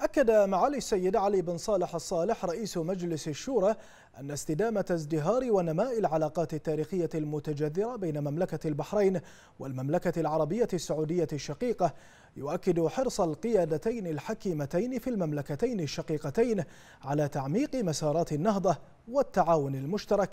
أكد معالي السيد علي بن صالح الصالح رئيس مجلس الشورى أن استدامة ازدهار ونماء العلاقات التاريخية المتجذرة بين مملكة البحرين والمملكة العربية السعودية الشقيقة يؤكد حرص القيادتين الحكيمتين في المملكتين الشقيقتين على تعميق مسارات النهضة والتعاون المشترك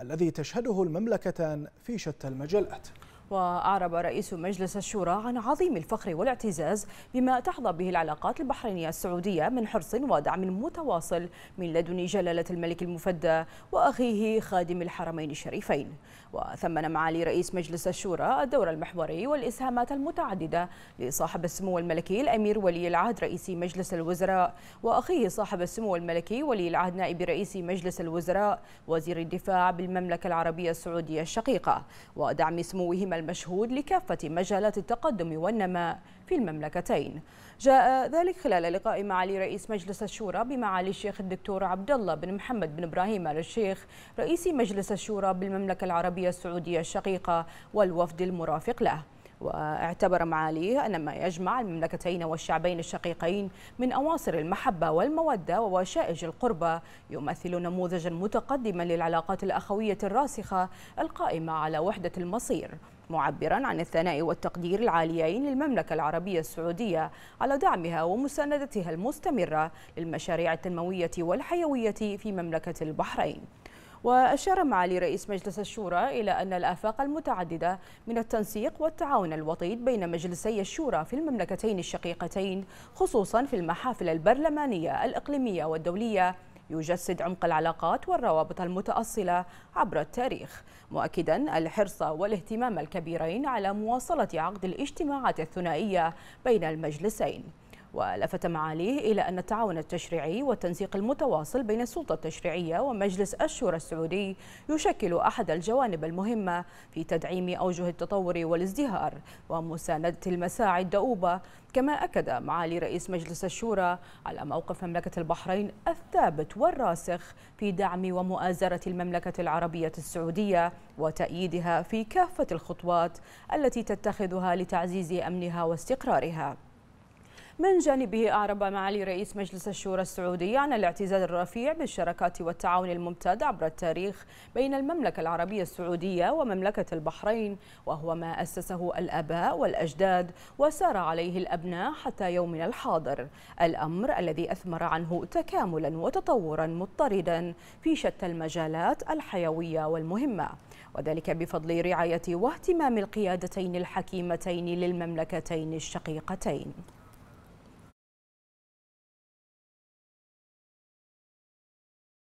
الذي تشهده المملكتان في شتى المجالات وأعرب رئيس مجلس الشورى عن عظيم الفخر والاعتزاز بما تحظى به العلاقات البحرينية السعودية من حرص ودعم متواصل من لدن جلالة الملك المفدى وأخيه خادم الحرمين الشريفين وثمن معالي رئيس مجلس الشورى الدور المحوري والإسهامات المتعددة لصاحب السمو الملكي الأمير ولي العهد رئيس مجلس الوزراء وأخيه صاحب السمو الملكي ولي العهد نائب رئيس مجلس الوزراء وزير الدفاع بالمملكة العربية السعودية الشقيقة ودعم سموهما المشهود لكافة مجالات التقدم والنماء في المملكتين جاء ذلك خلال لقاء معالي رئيس مجلس الشورى بمعالي الشيخ الدكتور عبد الله بن محمد بن ابراهيم ال الشيخ رئيس مجلس الشورى بالمملكة العربية السعودية الشقيقة والوفد المرافق له واعتبر معاليه أن ما يجمع المملكتين والشعبين الشقيقين من أواصر المحبة والمودة ووشائج القربة يمثل نموذجا متقدما للعلاقات الأخوية الراسخة القائمة على وحدة المصير معبرا عن الثناء والتقدير العاليين للمملكة العربية السعودية على دعمها ومساندتها المستمرة للمشاريع التنموية والحيوية في مملكة البحرين وأشار معالي رئيس مجلس الشورى إلى أن الآفاق المتعددة من التنسيق والتعاون الوطيد بين مجلسي الشورى في المملكتين الشقيقتين خصوصا في المحافل البرلمانية الإقليمية والدولية يجسد عمق العلاقات والروابط المتأصلة عبر التاريخ مؤكدا الحرص والاهتمام الكبيرين على مواصلة عقد الاجتماعات الثنائية بين المجلسين ولفت معاليه إلى أن التعاون التشريعي والتنسيق المتواصل بين السلطة التشريعية ومجلس الشورى السعودي يشكل أحد الجوانب المهمة في تدعيم أوجه التطور والازدهار ومساندة المساعي الدؤوبة كما أكد معالي رئيس مجلس الشورى على موقف مملكة البحرين الثابت والراسخ في دعم ومؤازرة المملكة العربية السعودية وتأييدها في كافة الخطوات التي تتخذها لتعزيز أمنها واستقرارها من جانبه أعرب معالي رئيس مجلس الشورى السعودي عن الاعتزاز الرفيع بالشراكات والتعاون الممتد عبر التاريخ بين المملكة العربية السعودية ومملكة البحرين وهو ما أسسه الآباء والأجداد وسار عليه الأبناء حتى يومنا الحاضر الأمر الذي أثمر عنه تكاملا وتطورا مضطردا في شتى المجالات الحيوية والمهمة وذلك بفضل رعاية واهتمام القيادتين الحكيمتين للمملكتين الشقيقتين